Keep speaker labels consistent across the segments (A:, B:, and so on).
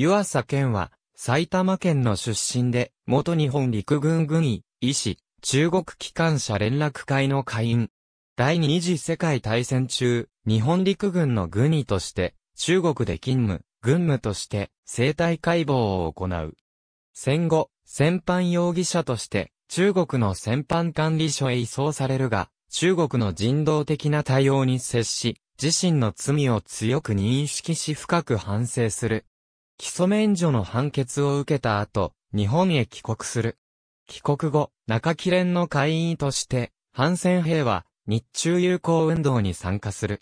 A: 湯浅健は、埼玉県の出身で、元日本陸軍軍医、医師、中国機関車連絡会の会員。第二次世界大戦中、日本陸軍の軍医として、中国で勤務、軍務として、生体解剖を行う。戦後、戦犯容疑者として、中国の戦犯管理所へ移送されるが、中国の人道的な対応に接し、自身の罪を強く認識し深く反省する。基礎免除の判決を受けた後、日本へ帰国する。帰国後、中木連の会員として、反戦兵は日中友好運動に参加する。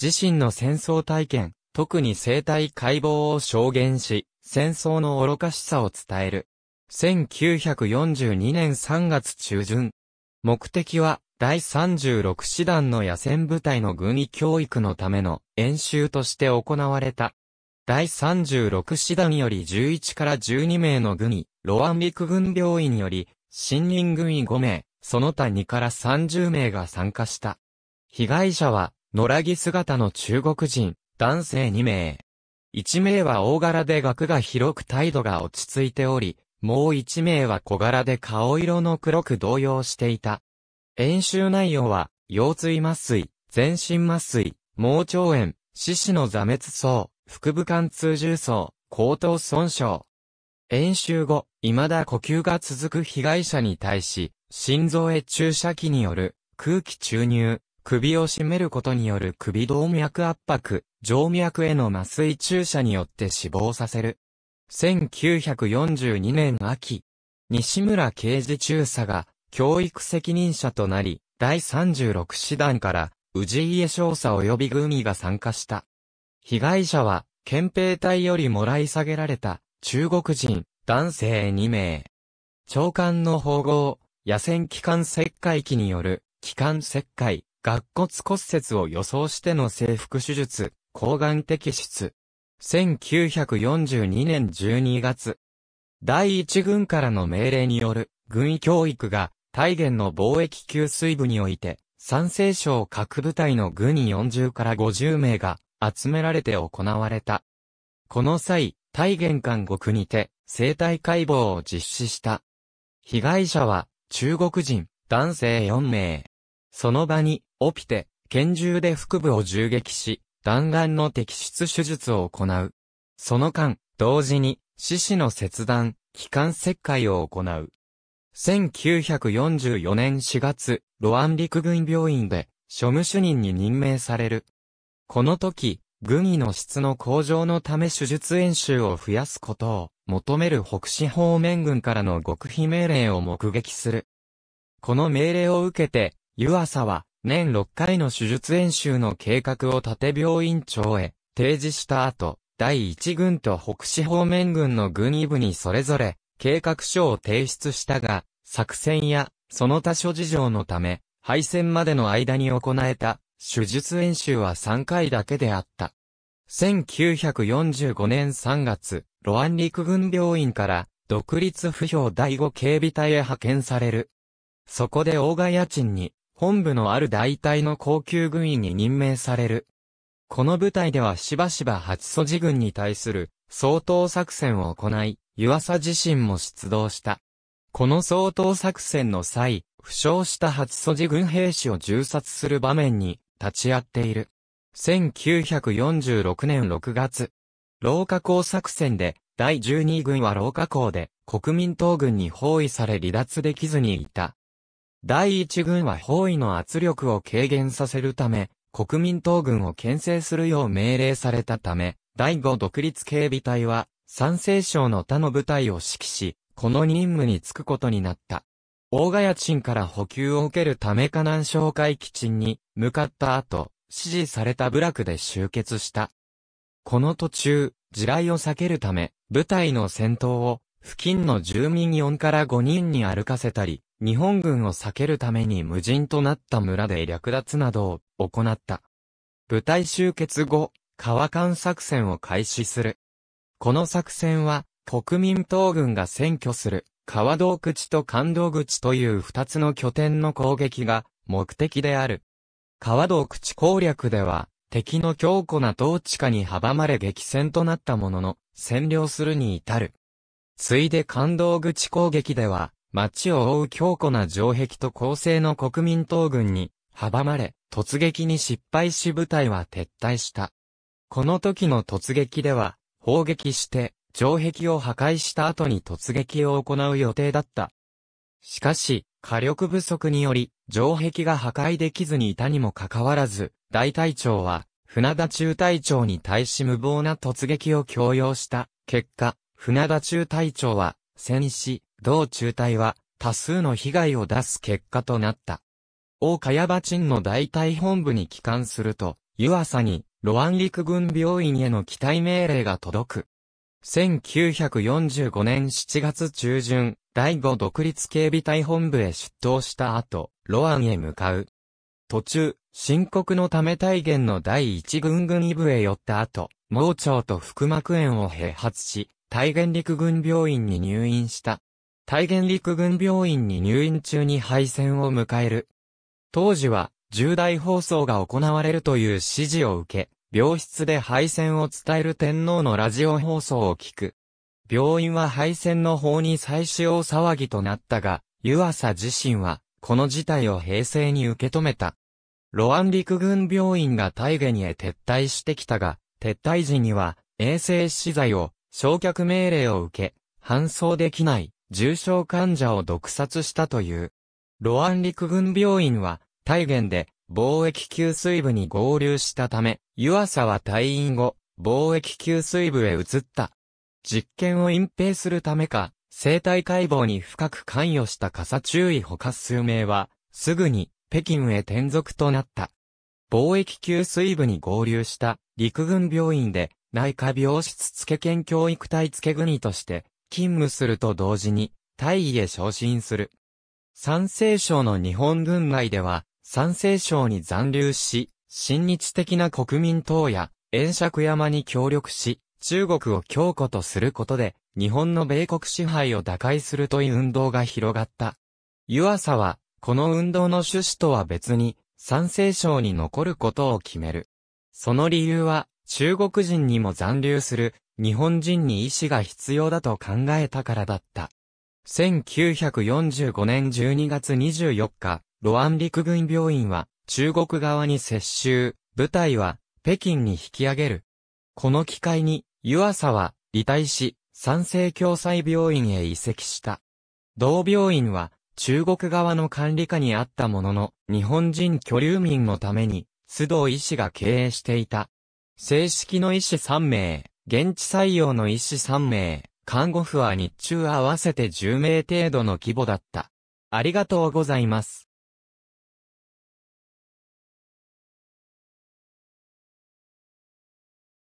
A: 自身の戦争体験、特に生体解剖を証言し、戦争の愚かしさを伝える。1942年3月中旬。目的は、第36師団の野戦部隊の軍医教育のための演習として行われた第36師団より11から12名の軍医、ロアン陸軍病院より、新任軍医5名、その他2から30名が参加した。被害者は、野良着姿の中国人、男性2名。1名は大柄で額が広く態度が落ち着いており、もう1名は小柄で顔色の黒く動揺していた。演習内容は、腰椎麻酔、全身麻酔、盲腸炎、四肢の挫滅層、腹部貫通重層、後頭損傷。演習後、未だ呼吸が続く被害者に対し、心臓へ注射器による空気注入、首を絞めることによる首動脈圧迫、静脈への麻酔注射によって死亡させる。1942年秋、西村刑事中佐が教育責任者となり、第36師団から、氏家少佐及び軍医が参加した。被害者は、憲兵隊よりもらい下げられた、中国人、男性2名。長官の保護、野戦機関切開機による、機関切開、顎骨骨折を予想しての征服手術、抗がん摘出。1942年12月。第一軍からの命令による軍医教育が大元の貿易給水部において、山西省各部隊の軍医40から50名が集められて行われた。この際、大玄関国にて生体解剖を実施した。被害者は中国人男性4名。その場に、オピテ、拳銃で腹部を銃撃し、弾丸の摘出手術を行う。その間、同時に、四肢の切断、気管切開を行う。1944年4月、ロアン陸軍病院で、庶務主任に任命される。この時、軍医の質の向上のため手術演習を増やすことを求める北市方面軍からの極秘命令を目撃する。この命令を受けて、湯浅は年6回の手術演習の計画を縦病院長へ提示した後、第1軍と北市方面軍の軍医部にそれぞれ計画書を提出したが、作戦やその他諸事情のため、敗戦までの間に行えた手術演習は3回だけであった。1945年3月、ロアン陸軍病院から独立不評第5警備隊へ派遣される。そこで大賀家賃に本部のある大隊の高級軍医に任命される。この部隊ではしばしば八祖地軍に対する総統作戦を行い、湯浅自身も出動した。この総統作戦の際、負傷した八祖地軍兵士を銃殺する場面に立ち会っている。1946年6月、老化港作戦で、第12軍は老化港で、国民党軍に包囲され離脱できずにいた。第1軍は包囲の圧力を軽減させるため、国民党軍を牽制するよう命令されたため、第5独立警備隊は、山西省の他の部隊を指揮し、この任務に就くことになった。大賀家賃から補給を受けるため河南省会基地に向かった後、指示された部落で集結した。この途中、地雷を避けるため、部隊の戦闘を付近の住民4から5人に歩かせたり、日本軍を避けるために無人となった村で略奪などを行った。部隊集結後、川間作戦を開始する。この作戦は、国民党軍が占拠する川道口と関道口という二つの拠点の攻撃が目的である。川道口攻略では、敵の強固な統治下に阻まれ激戦となったものの、占領するに至る。ついで関道口攻撃では、町を覆う強固な城壁と構成の国民党軍に阻まれ、突撃に失敗し部隊は撤退した。この時の突撃では、砲撃して城壁を破壊した後に突撃を行う予定だった。しかし、火力不足により、城壁が破壊できずにいたにもかかわらず、大隊長は、船田中隊長に対し無謀な突撃を強要した。結果、船田中隊長は、戦死、同中隊は、多数の被害を出す結果となった。大茅場鎮の大隊本部に帰還すると、湯浅に、ロアン陸軍病院への期待命令が届く。1945年7月中旬、第5独立警備隊本部へ出頭した後、ロアンへ向かう。途中、深刻のため大元の第1軍軍医部へ寄った後、盲腸と腹膜炎を併発し、大元陸軍病院に入院した。大元陸軍病院に入院中に敗戦を迎える。当時は、重大放送が行われるという指示を受け、病室で敗戦を伝える天皇のラジオ放送を聞く。病院は敗戦の法に再使用騒ぎとなったが、湯浅自身は、この事態を平静に受け止めた。ロアン陸軍病院が大下にへ撤退してきたが、撤退時には、衛生資材を、焼却命令を受け、搬送できない、重症患者を毒殺したという。ロアン陸軍病院は、大元で、貿易給水部に合流したため、湯浅は退院後、貿易給水部へ移った。実験を隠蔽するためか、生体解剖に深く関与した傘注意ほか数名は、すぐに北京へ転属となった。貿易給水部に合流した陸軍病院で内科病室付県教育隊付国として勤務すると同時に大尉へ昇進する。山西省の日本軍内では山西省に残留し、親日的な国民党や、遠釈山に協力し、中国を強固とすることで、日本の米国支配を打開するという運動が広がった。湯浅は、この運動の趣旨とは別に、山西省に残ることを決める。その理由は、中国人にも残留する日本人に意志が必要だと考えたからだった。1945年12月24日、ロアン陸軍病院は中国側に接収、部隊は北京に引き上げる。この機会に湯浅は離退し、三世共済病院へ移籍した。同病院は中国側の管理下にあったものの、日本人居留民のために、須藤医師が経営していた。正式の医師3名、現地採用の医師3名、看護婦は日中合わせて10名程度の規模だった。ありがとうございます。